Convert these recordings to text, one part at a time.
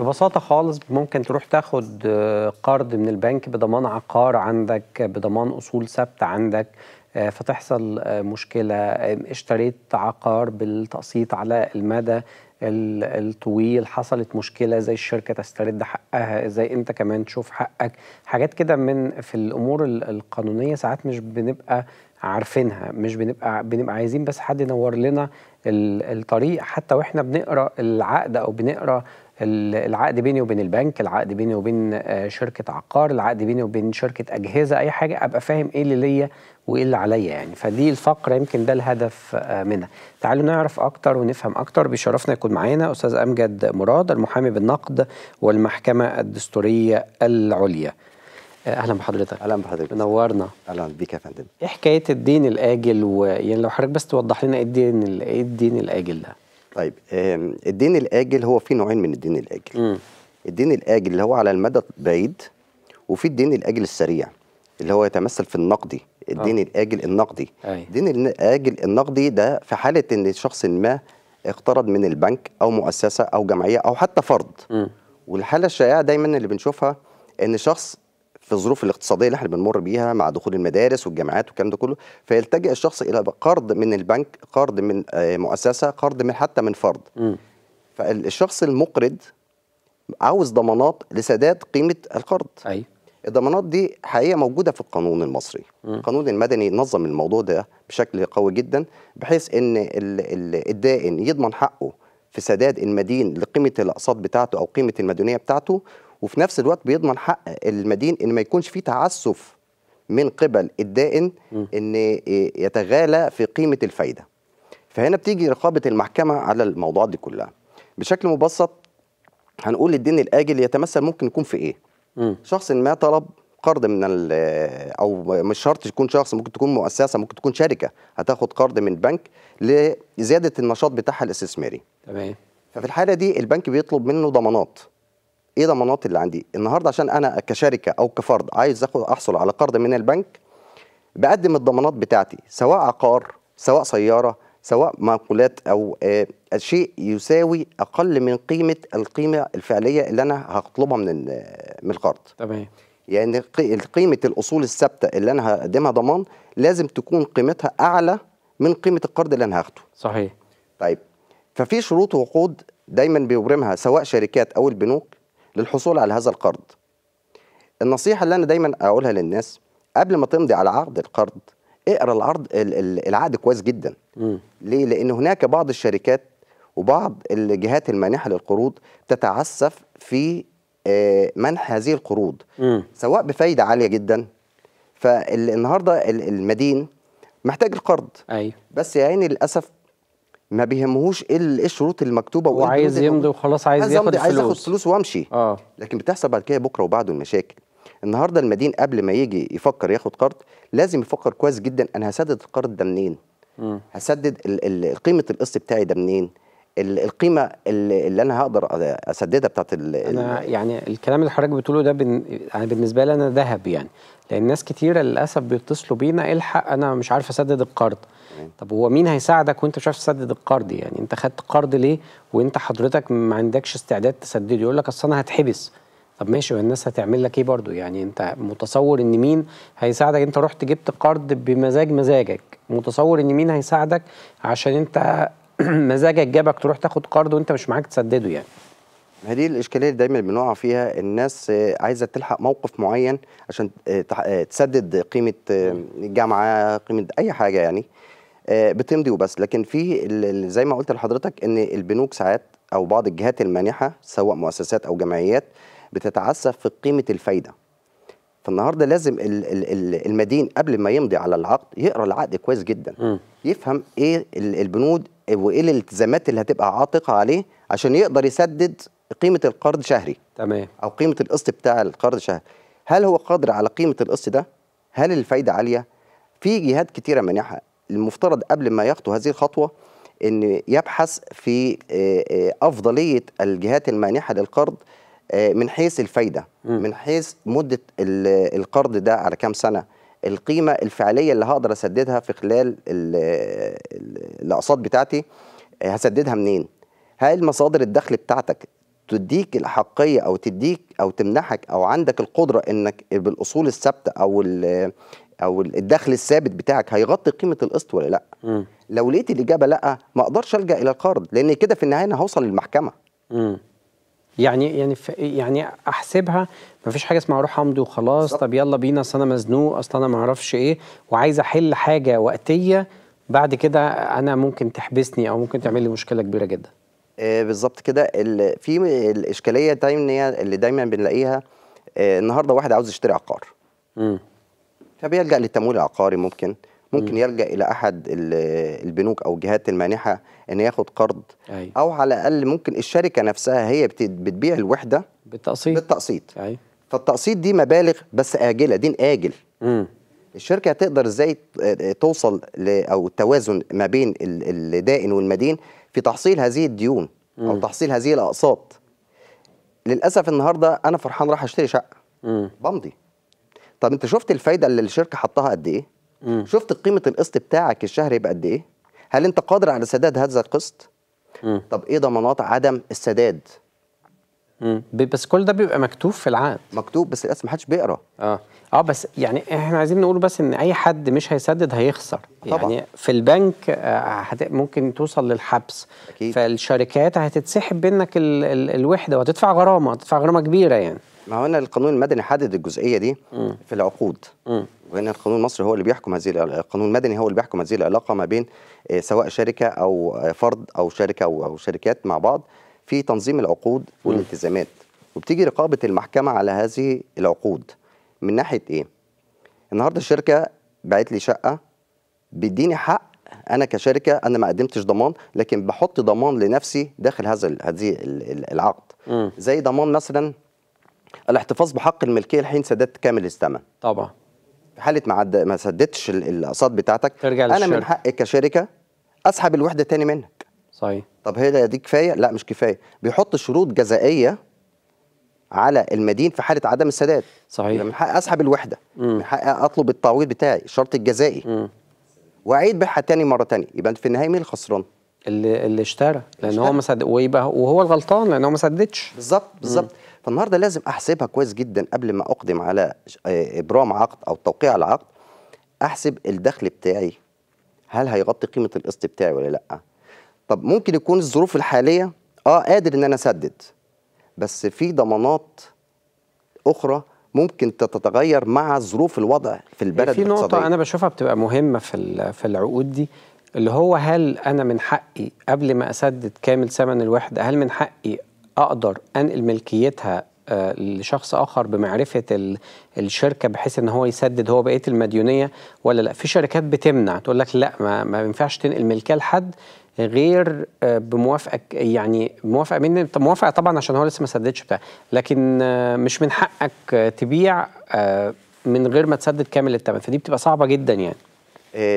ببساطة خالص ممكن تروح تاخد آه، قرض من البنك بضمان عقار عندك بضمان أصول ثابتة عندك آه، فتحصل آه، مشكلة اشتريت عقار بالتقسيط على المدى الطويل حصلت مشكلة زي الشركة تسترد حقها ازاي انت كمان تشوف حقك حاجات كده من في الأمور القانونية ساعات مش بنبقى عارفينها مش بنبقى بنبقى عايزين بس حد ينور لنا الطريق حتى واحنا بنقرا العقد او بنقرا العقد بيني وبين البنك العقد بيني وبين آه، شركه عقار العقد بيني وبين شركه اجهزه اي حاجه ابقى فاهم ايه اللي ليا وايه اللي عليا يعني فدي الفقره يمكن ده الهدف آه، منها تعالوا نعرف اكتر ونفهم اكتر بيشرفنا يكون معانا استاذ امجد مراد المحامي بالنقد والمحكمه الدستوريه العليا اهلا بحضرتك اهلا بحضرتك نورنا اهلا بيك يا فندم ايه حكايه الدين الاجل ويعني لو حضرتك بس توضح لنا ايه الدين ايه الدين الاجل ده طيب الدين الاجل هو في نوعين من الدين الاجل م. الدين الاجل اللي هو على المدى البعيد وفي الدين الاجل السريع اللي هو يتمثل في النقدي الدين أوه. الاجل النقدي أي. الدين الاجل النقدي ده في حاله ان شخص ما اقترض من البنك او مؤسسه او جمعيه او حتى فرد م. والحاله الشائعه دايما اللي بنشوفها ان شخص في الظروف الاقتصاديه اللي احنا بنمر بيها مع دخول المدارس والجامعات والكلام ده كله فيلتجئ الشخص الى قرض من البنك قرض من آه، مؤسسه قرض من حتى من فرد م. فالشخص المقرض عاوز ضمانات لسداد قيمه القرض ايوه الضمانات دي حقيقه موجوده في القانون المصري م. القانون المدني نظم الموضوع ده بشكل قوي جدا بحيث ان الدائن يضمن حقه في سداد المدين لقيمه الاقساط بتاعته او قيمه المديونيه بتاعته وفي نفس الوقت بيضمن حق المدين ان ما يكونش في تعسف من قبل الدائن ان آه، يتغالى في قيمه الفايده فهنا بتيجي رقابه المحكمه على الموضوعات دي كلها بشكل مبسط هنقول الدين الاجل يتمثل ممكن يكون في ايه م. شخص ما طلب قرض من او مش شرط يكون شخص ممكن تكون مؤسسه ممكن تكون شركه هتاخد قرض من بنك لزياده النشاط بتاعها الاستثماري تمام ففي الحاله دي البنك بيطلب منه ضمانات ايه ضمانات اللي عندي النهارده عشان انا كشركه او كفرد عايز اخد احصل على قرض من البنك بقدم الضمانات بتاعتي سواء عقار سواء سياره سواء مقولات او آه شيء يساوي اقل من قيمه القيمه الفعليه اللي انا هطلبها من آه، من القرض تمام يعني قيمه الاصول الثابته اللي انا هقدمها ضمان لازم تكون قيمتها اعلى من قيمه القرض اللي انا هاخده صحيح طيب ففي شروط وقود دايما بيبرمها سواء شركات او البنوك للحصول على هذا القرض النصيحة اللي أنا دايما أقولها للناس قبل ما تمضي على عقد القرض اقرا العرض العقد كويس جدا م. ليه لان هناك بعض الشركات وبعض الجهات المانحه للقروض تتعسف في آه، منح هذه القروض م. سواء بفايده عاليه جدا فالنهارده المدين محتاج القرض أيوه. بس يا عيني للاسف ما بيهمهوش ايه, إيه الشروط المكتوبه وعايز يمضي وخلاص عايز, عايز ياخد فلوس عايز اخد فلوس وامشي اه لكن بتحصل بعد كده بكره وبعده المشاكل النهارده المدين قبل ما يجي يفكر ياخد قرض لازم يفكر كويس جدا انا هسدد القرض ده منين؟ م. هسدد قيمه القسط بتاعي ده منين؟ القيمه اللي انا هقدر اسددها بتاعت انا يعني الكلام اللي حضرتك بتقوله ده بن... يعني بالنسبه لي انا ذهب يعني لان ناس كتيره للاسف بيتصلوا بينا إيه الحق انا مش عارف اسدد القرض طب هو مين هيساعدك وانت مش عارف تسدد القرض يعني انت خدت قرض ليه وانت حضرتك ما عندكش استعداد تسدده يقول لك اصل انا هتحبس طب ماشي والناس هتعمل لك ايه برضو يعني انت متصور ان مين هيساعدك انت رحت جبت قرض بمزاج مزاجك متصور ان مين هيساعدك عشان انت مزاجك جابك تروح تاخد قرض وانت مش معاك تسدده يعني هذه الاشكاليه اللي دايما بنقع فيها الناس آه، عايزه تلحق موقف معين عشان آه، آه، تسدد قيمه جامعه قيمه اي حاجه يعني بتمضي وبس لكن في زي ما قلت لحضرتك ان البنوك ساعات او بعض الجهات المانحه سواء مؤسسات او جمعيات بتتعسف في قيمه الفايده فالنهارده لازم المدين قبل ما يمضي على العقد يقرا العقد كويس جدا م. يفهم ايه البنود وايه الالتزامات اللي هتبقى عاتقه عليه عشان يقدر يسدد قيمه القرض شهري تمام او قيمه القسط بتاع القرض شهري هل هو قادر على قيمه القسط ده هل الفايده عاليه في جهات كتيره مانحه المفترض قبل ما يخطو هذه الخطوه ان يبحث في آه، آه، افضليه الجهات المانحه للقرض آه، من حيث الفايده م. من حيث مده القرض ده على كام سنه القيمه الفعليه اللي هقدر اسددها في خلال الاقساط بتاعتي آه، هسددها منين هل مصادر الدخل بتاعتك تديك الأحقية أو تديك أو تمنحك أو عندك القدرة إنك بالأصول الثابتة أو أو الدخل الثابت بتاعك هيغطي قيمة القسط ولا لأ؟ م. لو لقيت الإجابة لأ ما أقدرش ألجأ إلى القرض لأن كده في النهاية أنا هوصل للمحكمة. م. يعني يعني يعني احسبها ما فيش حاجه اسمها اروح امضي وخلاص طب يلا بينا اصل انا مزنوق اصل انا ما اعرفش ايه وعايز احل حاجه وقتيه بعد كده انا ممكن تحبسني او ممكن تعمل لي مشكله كبيره جدا آه، بالظبط كده في الاشكاليه دايما اللي دايما بنلاقيها آه، النهارده واحد عاوز يشتري عقار امم فبيلجا للتمويل العقاري ممكن ممكن م. يلجا الى احد البنوك او الجهات المانحه ان ياخد قرض أي. او على الاقل ممكن الشركه نفسها هي بتبيع الوحده بالتقسيط بالتقسيط أي. فالتقسيط دي مبالغ بس اجله دين اجل م. الشركه هتقدر ازاي توصل او التوازن ما بين الدائن والمدين في تحصيل هذه الديون م. او تحصيل هذه الاقساط للاسف النهارده انا فرحان راح اشتري شقه بمضي طب انت شفت الفايده اللي الشركه حطها قد ايه مم. شفت قيمه القسط بتاعك الشهري يبقى قد ايه هل انت قادر على سداد هذا القسط طب ايه ضمانات عدم السداد مم. بس كل ده بيبقى مكتوب في العقد مكتوب بس للاسف محدش بيقرا اه اه بس يعني احنا عايزين نقول بس ان اي حد مش هيسدد هيخسر طبعا. يعني في البنك آه ممكن توصل للحبس أكيد. فالشركات هتتسحب منك ال ال الوحده وهتدفع غرامه هتدفع غرامه كبيره يعني ما هو انا القانون المدني حدد الجزئيه دي مم. في العقود وان القانون المصري هو اللي بيحكم هذه القانون المدني هو اللي بيحكم هذه العلاقه ما بين آه، سواء شركه او فرد او شركه او شركات مع بعض في تنظيم العقود والالتزامات وبتيجي رقابه المحكمه على هذه العقود من ناحيه ايه النهارده الشركه باعت لي شقه بيديني حق انا كشركه انا ما قدمتش ضمان لكن بحط ضمان لنفسي داخل هذا هذه العقد زي ضمان مثلا الاحتفاظ بحق الملكيه لحين سداد كامل الثمن طبعا حاله ما عد... ما سددتش الاقساط بتاعتك ترجع انا من حقي كشركه اسحب الوحده تاني منك صحيح طب هي دي كفايه لا مش كفايه بيحط شروط جزائيه على المدين في حاله عدم السداد صحيح من حقي اسحب الوحده مم. من حقي اطلب التعويض بتاعي الشرط الجزائي مم. واعيد بيعها تاني مره تانية يبقى في النهايه مين الخسران اللي اللي اشترى لان هو ما صدق ويبقى وهو الغلطان لان هو ما سددش بالظبط بالظبط فالنهارده لازم احسبها كويس جدا قبل ما اقدم على آه، ابرام عقد او توقيع العقد احسب الدخل بتاعي هل هيغطي قيمه القسط بتاعي ولا لا طب ممكن يكون الظروف الحاليه اه قادر ان انا اسدد بس في ضمانات اخرى ممكن تتغير مع ظروف الوضع في البلد في نقطة أنا بشوفها بتبقى مهمة في في العقود دي اللي هو هل أنا من حقي قبل ما أسدد كامل ثمن الوحدة هل من حقي اقدر انقل ملكيتها آه، لشخص اخر بمعرفه الشركه بحيث ان هو يسدد هو بقيه المديونيه ولا لا في شركات بتمنع تقول لك لا ما, ما ينفعش تنقل ملكيه لحد غير آه، بموافقه يعني موافقه مني موافقه طبعا عشان هو لسه ما سددش بتاع لكن آه، مش من حقك تبيع من غير ما تسدد كامل الثمن فدي بتبقى صعبه جدا يعني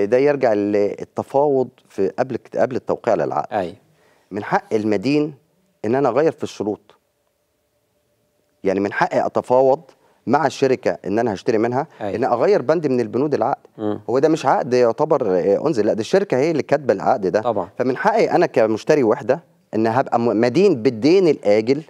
ده يرجع للتفاوض في قبل قبل التوقيع للعقد أي. أيوه. من حق المدين ان انا اغير في الشروط يعني من حقي اتفاوض مع الشركه ان انا هشتري منها أيوة. ان اغير بند من البنود العقد م. هو ده مش عقد يعتبر انزل لا ده الشركه هي اللي كاتبه العقد ده طبعا. فمن حقي انا كمشتري وحده ان هبقى مدين بالدين الاجل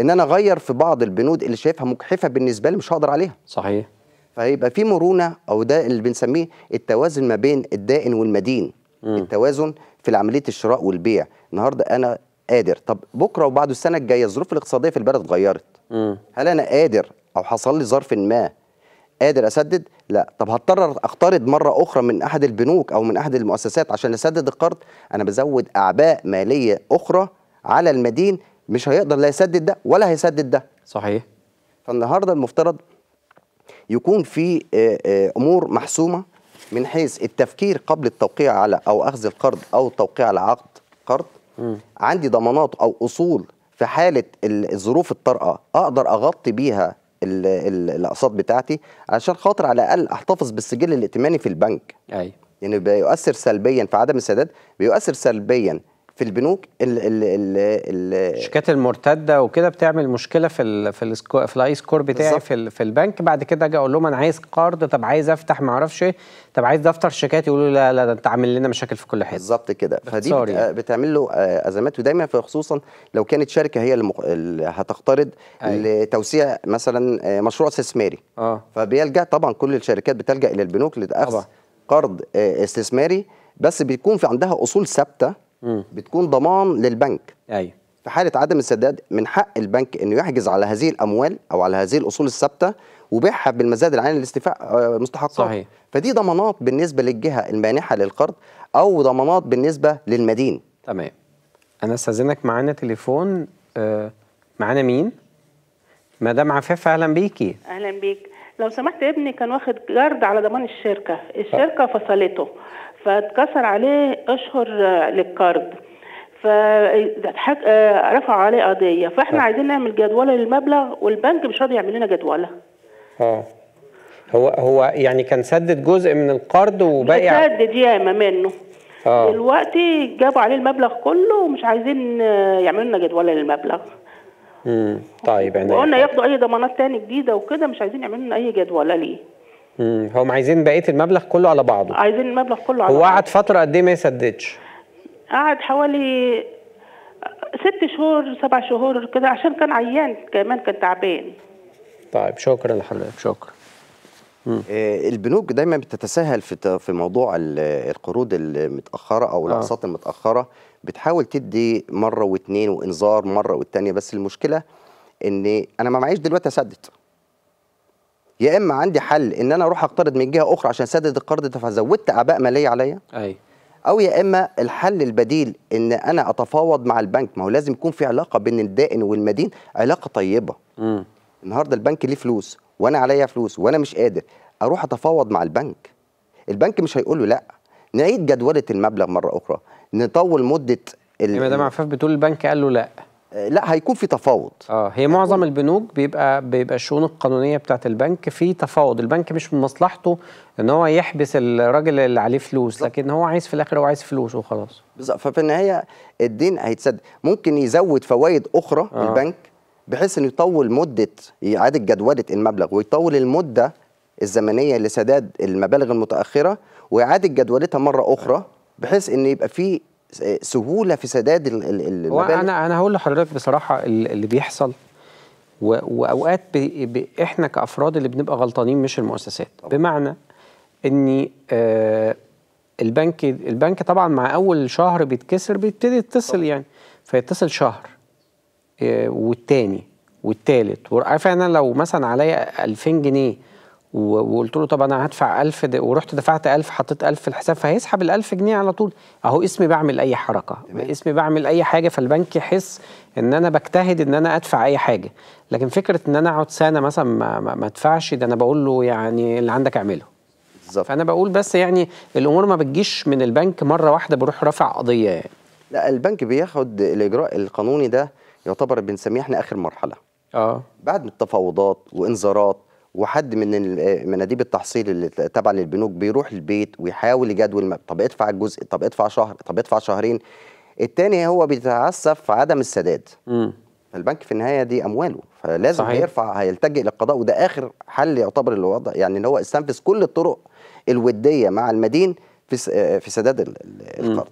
ان انا اغير في بعض البنود اللي شايفها مجحفه بالنسبه لي مش هقدر عليها صحيح فهيبقى في مرونه او ده اللي بنسميه التوازن ما بين الدائن والمدين م. التوازن في عمليه الشراء والبيع النهارده انا قادر طب بكره وبعد السنه الجايه الظروف الاقتصاديه في البلد اتغيرت هل انا قادر او حصل لي ظرف ما قادر اسدد لا طب هضطر اقترض مره اخرى من احد البنوك او من احد المؤسسات عشان اسدد القرض انا بزود اعباء ماليه اخرى على المدين مش هيقدر لا يسدد ده ولا هيسدد ده صحيح فالنهارده المفترض يكون في آه، آه، امور محسومه من حيث التفكير قبل التوقيع على او اخذ القرض او التوقيع على عقد قرض م. عندي ضمانات او اصول في حاله الظروف الطارئه اقدر اغطي بيها الاقساط بتاعتي علشان خاطر على الاقل احتفظ بالسجل الائتماني في البنك ايوه يعني بيؤثر سلبيا في عدم السداد بيؤثر سلبيا في البنوك ال ال ال الشيكات المرتده وكده بتعمل مشكله في الـ في ال في الاي سكور بتاعي في, في البنك بعد كده اجي اقول لهم انا عايز قرض طب عايز افتح ما اعرفش ايه طب عايز دفتر شيكات يقولوا لا لا ده انت عامل لنا مشاكل في كل حته بالظبط كده فدي بتعمل له آه، ازمات ودايما خصوصا لو كانت شركه هي اللي, اللي هتقترض أيوه. لتوسيع مثلا آه، مشروع استثماري اه فبيلجا طبعا كل الشركات بتلجا الى البنوك لاخذ قرض آه، استثماري بس بيكون في عندها اصول ثابته بتكون ضمان للبنك ايوه في حاله عدم السداد من حق البنك انه يحجز على هذه الاموال او على هذه الاصول الثابته وبيعها بالمزاد العين للاستيفاء آه، مستحقها صحيح فدي ضمانات بالنسبه للجهه المانحه للقرض او ضمانات بالنسبه للمدين تمام انا استاذنك معانا تليفون آه معانا مين مدام عفاف اهلا بيكي اهلا بيك لو سمحت ابني كان واخد جرد على ضمان الشركه الشركه فصلته فاتكسر عليه أشهر للقرض فرفعوا عليه قضية فاحنا آه. عايزين نعمل جدولة للمبلغ والبنك مش راضي يعمل لنا جدولة اه هو هو يعني كان سدد جزء من القرض وباقي سدد ياما منه آه. دلوقتي جابوا عليه المبلغ كله ومش عايزين آه، يعملوا لنا جدوله للمبلغ امم طيب يعني وقلنا ياخدوا اي ضمانات تاني جديده وكده مش عايزين يعملوا لنا اي جدوله ليه امم هم عايزين بقيه المبلغ كله على بعضه عايزين المبلغ كله على بعضه هو قعد فتره قد ايه ما يسددش؟ قعد حوالي ست شهور سبع شهور كده عشان كان عيان كمان كان تعبان طيب شكرا لحضرتك شكرا آه، البنوك دايما بتتساهل في في موضوع القروض المتاخره او آه. الاقساط آه. المتاخره بتحاول تدي مره واثنين وانذار مره والتانيه بس المشكله ان انا ما معيش دلوقتي اسدد يا اما عندي حل ان انا اروح اقترض من جهه اخرى عشان اسدد القرض ده فزودت اعباء ماليه عليا ايوه او يا اما الحل البديل ان انا اتفاوض مع البنك ما هو لازم يكون في علاقه بين الدائن والمدين علاقه طيبه امم النهارده البنك ليه فلوس وانا عليا فلوس وانا مش قادر اروح اتفاوض مع البنك البنك مش هيقول له لا نعيد جدوله المبلغ مره اخرى نطول مده ال... ما دام عفاف بتقول البنك قال له لا آه، لا هيكون في تفاوض اه هي معظم البنوك بيبقى بيبقى الشؤون القانونيه بتاعه البنك في تفاوض البنك مش من مصلحته ان هو يحبس الراجل اللي عليه فلوس لكن هو عايز في الاخر هو عايز فلوس وخلاص بالظبط ففي النهايه الدين هيتسدد ممكن يزود فوائد اخرى آه. البنك بحيث انه يطول مده اعاده جدوله المبلغ ويطول المده الزمنيه لسداد المبالغ المتاخره واعاده جدولتها مره اخرى بحيث ان يبقى في سهوله في سداد المبالغ انا انا هقول لحضرتك بصراحه اللي بيحصل واوقات بي بي احنا كافراد اللي بنبقى غلطانين مش المؤسسات طبعا. بمعنى ان آه، البنك البنك طبعا مع اول شهر بيتكسر بيبتدي يتصل طبعا. يعني فيتصل شهر آه، والتاني والتالت عارف انا لو مثلا عليا 2000 جنيه وقلت له طب انا هدفع 1000 ورحت دفعت 1000 حطيت 1000 في الحساب فهيسحب ال 1000 جنيه على طول اهو اسمي بعمل اي حركه تمام. اسمي بعمل اي حاجه فالبنك يحس ان انا بجتهد ان انا ادفع اي حاجه لكن فكره ان انا اقعد سنه مثلا ما, ما ادفعش ده انا بقول له يعني اللي عندك اعمله بالظبط فانا بقول بس يعني الامور ما بتجيش من البنك مره واحده بروح رافع قضيه يعني لا البنك بياخد الاجراء القانوني ده يعتبر بنسميه احنا اخر مرحله اه بعد التفاوضات وانذارات وحد من مناديب التحصيل اللي تابعه للبنوك بيروح البيت ويحاول يجدول طب ادفع الجزء طب ادفع شهر طب ادفع شهرين التاني هو بيتعسف في عدم السداد البنك في النهايه دي امواله فلازم صحيح. هيرفع هيلتجئ للقضاء وده اخر حل يعتبر الوضع يعني ان هو استنفذ كل الطرق الوديه مع المدين في في سداد القرض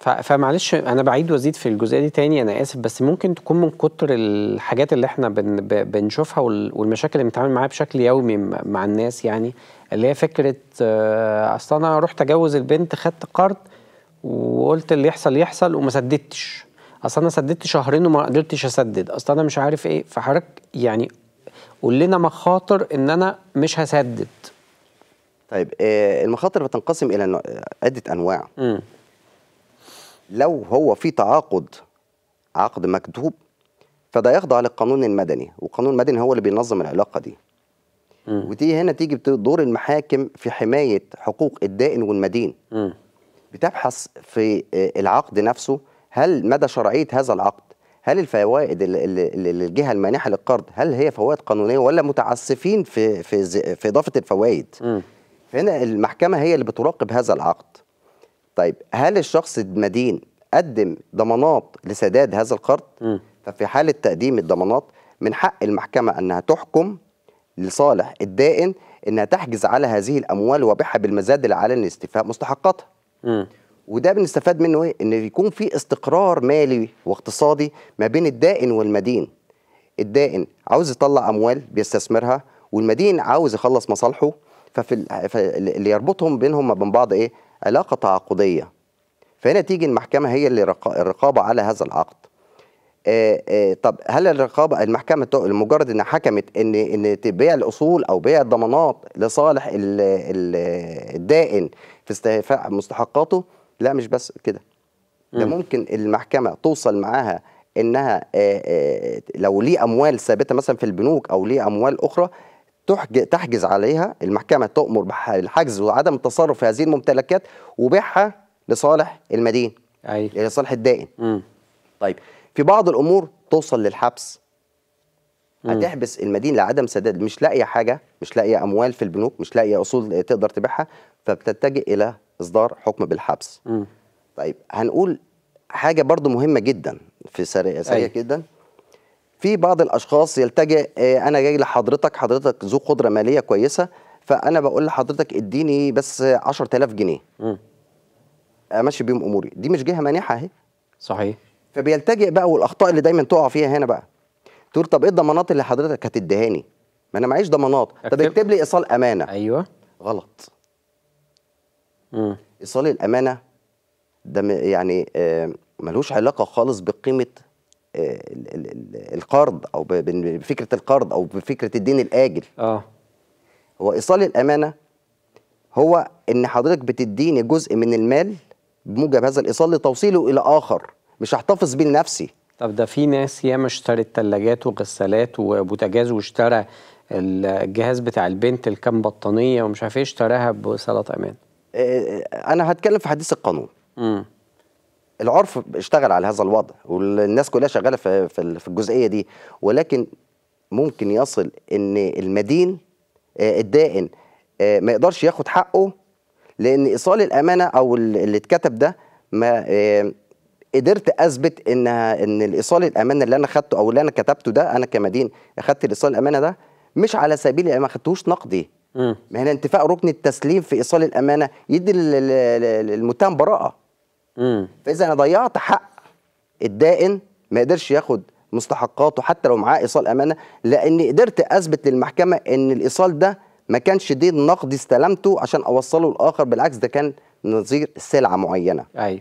فمعلش انا بعيد وازيد في الجزئيه دي تاني انا اسف بس ممكن تكون من كتر الحاجات اللي احنا بن بنشوفها والمشاكل اللي بنتعامل معاها بشكل يومي مع الناس يعني اللي هي فكره آه، اصل انا رحت اجوز البنت خدت قرض وقلت اللي يحصل يحصل وما سددتش اصل انا سددت شهرين وما قدرتش اسدد اصل انا مش عارف ايه فحضرتك يعني قول لنا مخاطر ان انا مش هسدد طيب آه، المخاطر بتنقسم الى عده انواع م. لو هو في تعاقد عقد مكتوب فده يخضع للقانون المدني والقانون المدني هو اللي بينظم العلاقه دي م. ودي هنا تيجي دور المحاكم في حمايه حقوق الدائن والمدين م. بتبحث في آه، العقد نفسه هل مدى شرعيه هذا العقد هل الفوائد اللي الجهه المانحه للقرض هل هي فوائد قانونيه ولا متعسفين في في في اضافه الفوائد م. المحكمه هي اللي بتراقب هذا العقد طيب هل الشخص المدين قدم ضمانات لسداد هذا القرض م. ففي حاله تقديم الضمانات من حق المحكمه انها تحكم لصالح الدائن انها تحجز على هذه الاموال وبيعها بالمزاد العلني لاستيفاء مستحقاتها م. وده بنستفاد منه ايه ان يكون في استقرار مالي واقتصادي ما بين الدائن والمدين الدائن عاوز يطلع اموال بيستثمرها والمدين عاوز يخلص مصالحه ففي اللي يربطهم بينهم ما بين بعض ايه علاقة تعاقدية فهنا تيجي المحكمة هي اللي الرقابة على هذا العقد آآ آه، آآ آه، طب هل الرقابة المحكمة لمجرد انها حكمت ان ان بيع الاصول او بيع الضمانات لصالح الدائن في استيفاء مستحقاته لا مش بس كده ده ممكن المحكمة توصل معاها انها آآ آه، لو ليه اموال ثابتة مثلا في البنوك او ليه اموال اخرى تحجز عليها المحكمة تؤمر بالحجز وعدم التصرف في هذه الممتلكات وبيعها لصالح المدين أي. لصالح الدائن م. طيب في بعض الأمور توصل للحبس هتحبس المدين لعدم سداد مش لاقية حاجة مش لاقية أموال في البنوك مش لاقية أصول تقدر تبيعها فبتتجه إلى إصدار حكم بالحبس م. طيب هنقول حاجة برضو مهمة جدا في سريع, سريع جدا في بعض الاشخاص يلتجئ آه، انا جاي لحضرتك حضرتك ذو قدره ماليه كويسه فانا بقول لحضرتك اديني بس 10000 جنيه م. امشي بيهم اموري دي مش جهه مانحه اهي صحيح فبيلتجئ بقى والاخطاء اللي دايما تقع فيها هنا بقى تقول طب ايه الضمانات اللي حضرتك لي ما انا معيش ضمانات طب اكتب لي ايصال امانه ايوه غلط امم ايصال الامانه ده يعني آه ملوش علاقه خالص بقيمه القرض او بفكره القرض او بفكره الدين الاجل اه هو ايصال الامانه هو ان حضرتك بتديني جزء من المال بموجب هذا الايصال لتوصيله الى اخر مش هحتفظ بيه لنفسي طب ده في ناس ياما اشترت ثلاجات وغسالات وبوتاجاز واشترى الجهاز بتاع البنت الكام بطانيه ومش عارف ايه اشتراها بصلاه امان آه، آه، انا هتكلم في حديث القانون امم العرف اشتغل على هذا الوضع والناس كلها شغاله في في الجزئيه دي ولكن ممكن يصل ان المدين آه، الدائن آه، ما يقدرش ياخد حقه لان ايصال الامانه او اللي اتكتب ده ما آه، قدرت اثبت ان ان الايصال الامانه اللي انا خدته او اللي انا كتبته ده انا كمدين اخدت الايصال الامانه ده مش على سبيل يعني ما خدتهوش نقدي ما هنا يعني انتفاء ركن التسليم في ايصال الامانه يدي للمتهم براءه فاذا انا ضيعت حق الدائن ما قدرش ياخد مستحقاته حتى لو معاه ايصال امانه لاني قدرت اثبت للمحكمه ان الايصال ده ما كانش دين نقدي استلمته عشان اوصله لاخر بالعكس ده كان نظير سلعه معينه ايوه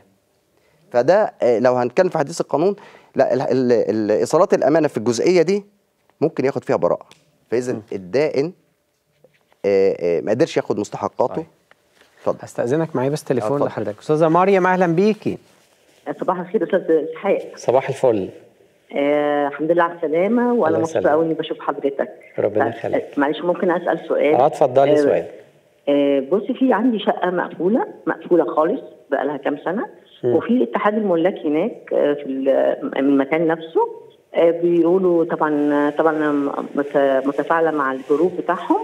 فده آه، لو هنتكلم في حديث القانون لا الايصالات الامانه في الجزئيه دي ممكن ياخد فيها براءه فاذا الدائن آه، آه، ما قدرش ياخد مستحقاته أي. اتفضل هستأذنك معايا بس تليفون لحضرتك استاذة مريم اهلا بيكي صباح الخير استاذ اسحاق صباح الفل آه الحمد لله على السلامة وأنا مبسوطة قوي إني بشوف حضرتك ربنا يخليك آه، معلش ممكن أسأل سؤال اه اتفضلي آه سؤال آه بصي في عندي شقة مقفولة مقفولة خالص بقى لها كام سنة م. وفي اتحاد الملاك هناك آه، في المكان نفسه آه، بيقولوا طبعا طبعا متفاعله مع الجروب بتاعهم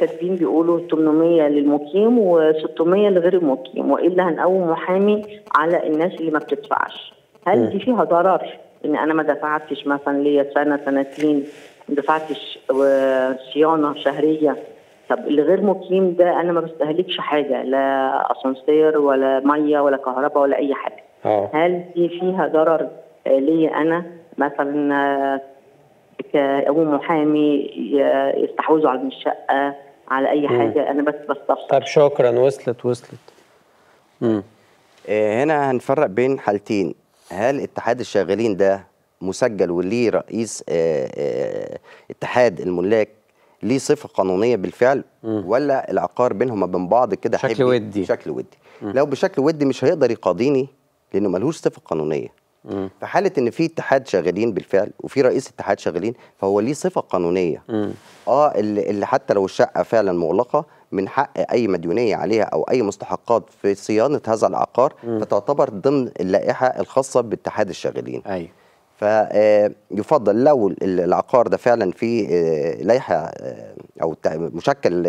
كاتبين آه، بيقولوا 800 للمقيم و600 لغير المقيم والا هنقوم محامي على الناس اللي ما بتدفعش هل دي فيها ضرر ان انا ما دفعتش مثلا ليا سنه سنتين ما دفعتش صيانه شهريه طب الغير مقيم ده انا ما بستهلكش حاجه لا اسانسير ولا ميه ولا كهرباء ولا اي حاجه أوه. هل دي فيها ضرر آه، ليا انا مثلا كأبو آه، محامي آه، يستحوذوا على الشقة على أي حاجة أنا بس بستفسر طب شكرا وصلت وصلت مم. آه، هنا هنفرق بين حالتين هل اتحاد الشغالين ده مسجل وليه رئيس اه اتحاد الملاك ليه صفه قانونيه بالفعل ولا العقار بينهم بين بعض كده شكل ودي شكل ودي لو بشكل ودي مش هيقدر يقاضيني لانه ملهوش صفه قانونيه في حاله ان في اتحاد شغالين بالفعل وفي رئيس اتحاد شغالين فهو ليه صفه قانونيه مم. اه اللي حتى لو الشقه فعلا مغلقه من حق اي مديونيه عليها او اي مستحقات في صيانه هذا العقار مم. فتعتبر ضمن اللائحه الخاصه باتحاد الشغالين ايوه آه، فيفضل لو العقار ده فعلا في آه، لائحه آه، او مشكل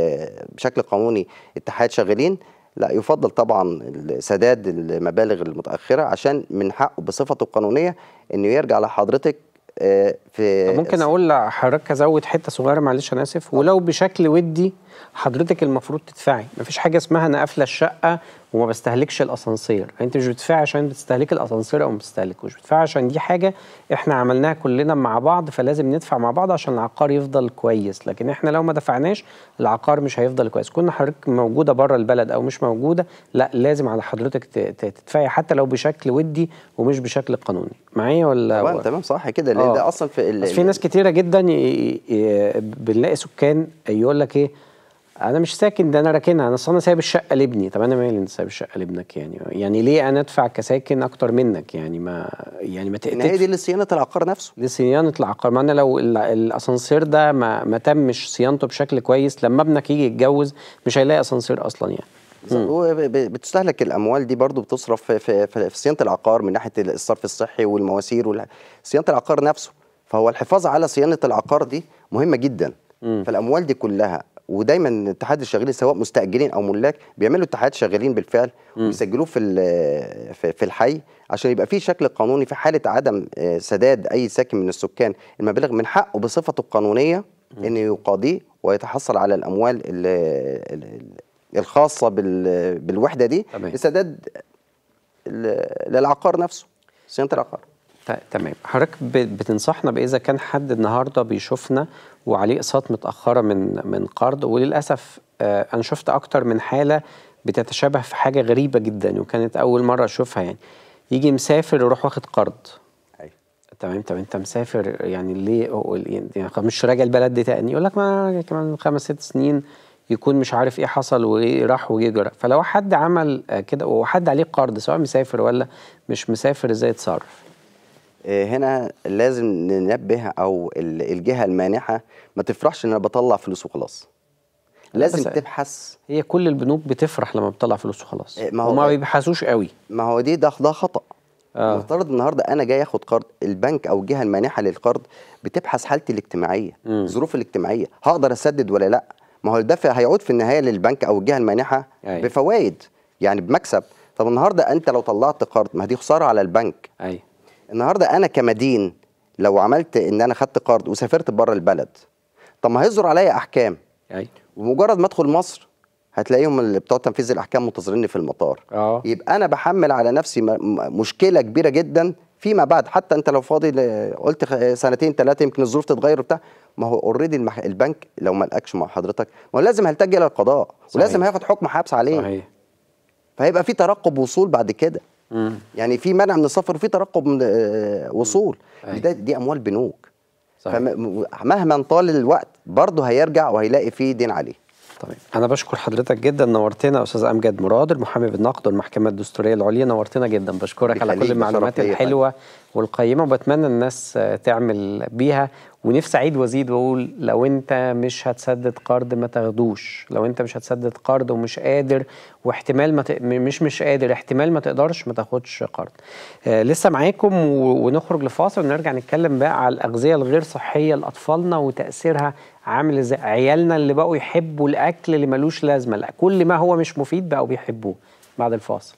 بشكل قانوني اتحاد شغالين لا يفضل طبعا سداد المبالغ المتاخره عشان من حقه بصفته القانونيه انه يرجع لحضرتك آه، في ممكن اقول لحضرتك ازود حته صغيره معلش انا اسف ولو بشكل ودي حضرتك المفروض تدفعي مفيش حاجه اسمها انا قافله الشقه وما بستهلكش الاسانسير انت مش بتدفعي عشان بتستهلكي الاسانسير او ما بتستهلكوش بتدفعي عشان دي حاجه احنا عملناها كلنا مع بعض فلازم ندفع مع بعض عشان العقار يفضل كويس لكن احنا لو ما دفعناش العقار مش هيفضل كويس كنا حضرتك موجوده بره البلد او مش موجوده لا لازم على حضرتك تدفعي حتى لو بشكل ودي ومش بشكل قانوني معايا ولا تمام تمام صح كده لان آه. ده اصلا في في ناس كتيره جدا بنلاقي سكان يقول لك ايه انا مش ساكن ده انا راكنها انا اصل انا سايب الشقه لابني طب انا مالي انت سايب الشقه لابنك يعني يعني ليه انا ادفع كساكن اكتر منك يعني ما يعني ما تقتلش دي لصيانه العقار نفسه لصيانه العقار ما انا لو الاسانسير ده ما, ما تمش صيانته بشكل كويس لما ابنك يجي يتجوز مش هيلاقي اسانسير اصلا يعني بتستهلك الاموال دي برضو بتصرف في, في, في صيانه العقار من ناحيه الصرف الصحي والمواسير صيانه العقار نفسه فهو الحفاظ على صيانه العقار دي مهمه جدا م. فالاموال دي كلها ودايما اتحاد الشغالين سواء مستاجرين او ملاك بيعملوا اتحاد شغالين بالفعل ويسجلوه في في الحي عشان يبقى في شكل قانوني في حاله عدم آه، سداد اي ساكن من السكان المبالغ من حقه بصفته القانونيه انه يقاضيه ويتحصل على الاموال الخاصه بالوحده دي لسداد للعقار نفسه صيانه العقار تمام حضرتك بتنصحنا باذا كان حد النهارده بيشوفنا وعليه اقساط متاخره من من قرض وللاسف آه، انا شفت اكتر من حاله بتتشابه في حاجه غريبه جدا وكانت اول مره اشوفها يعني يجي مسافر يروح واخد قرض أيوة. تمام طب انت مسافر يعني ليه يعني مش راجع البلد دي تاني يقول لك ما كمان خمس ست سنين يكون مش عارف ايه حصل وايه راح جرى فلو حد عمل آه، كده وحد عليه قرض سواء مسافر ولا مش مسافر ازاي يتصرف آه، هنا لازم ننبه او الجهه المانحه ما تفرحش ان انا بطلع فلوس وخلاص لازم تبحث هي كل البنوك بتفرح لما بتطلع فلوس وخلاص آه، ما هو وما آه، بيبحثوش قوي ما هو دي ده ده خطا آه. النهارده انا جاي اخد قرض البنك او الجهه المانحه للقرض بتبحث حالتي الاجتماعيه الظروف الاجتماعيه هقدر اسدد ولا لا ما هو الدفع هيعود في النهايه للبنك او الجهه المانحه أي. بفوائد يعني بمكسب طب النهارده انت لو طلعت قرض ما دي خساره على البنك أي. النهارده انا كمدين لو عملت ان انا خدت قرض وسافرت بره البلد طب ما هيصدر عليا احكام ايوه ومجرد ما ادخل مصر هتلاقيهم اللي بتوع تنفيذ الاحكام منتظريني في المطار أوه. يبقى انا بحمل على نفسي مشكله كبيره جدا فيما بعد حتى انت لو فاضي قلت سنتين ثلاثه يمكن الظروف تتغير وبتاع ما هو اوريدي المح... البنك لو ما لقاكش مع حضرتك ما هو لازم هيلتجئ الى القضاء صحيح. ولازم هياخد حكم حبس عليه صحيح. فهيبقى في ترقب وصول بعد كده يعني في منع من السفر وفي ترقب من آه، آه، وصول ده أيوة. دي اموال بنوك صحيح. فمهما طال الوقت برضه هيرجع وهيلاقي فيه دين عليه طيب انا بشكر حضرتك جدا نورتنا استاذ امجد مراد المحامي بالنقد والمحكمه الدستوريه العليا نورتنا جدا بشكرك على كل المعلومات الحلوه والقيمه وبتمنى الناس آه، تعمل بيها ونفسي اعيد وازيد واقول لو انت مش هتسدد قرض ما تاخدوش لو انت مش هتسدد قرض ومش قادر واحتمال ما ت... مش مش قادر احتمال ما تقدرش ما تاخدش قرض آه لسه معاكم و... ونخرج لفاصل ونرجع نتكلم بقى على الاغذيه الغير صحيه لاطفالنا وتاثيرها عامل ازاي عيالنا اللي بقوا يحبوا الاكل اللي ملوش لازمه لا كل ما هو مش مفيد بقوا بيحبوه بعد الفاصل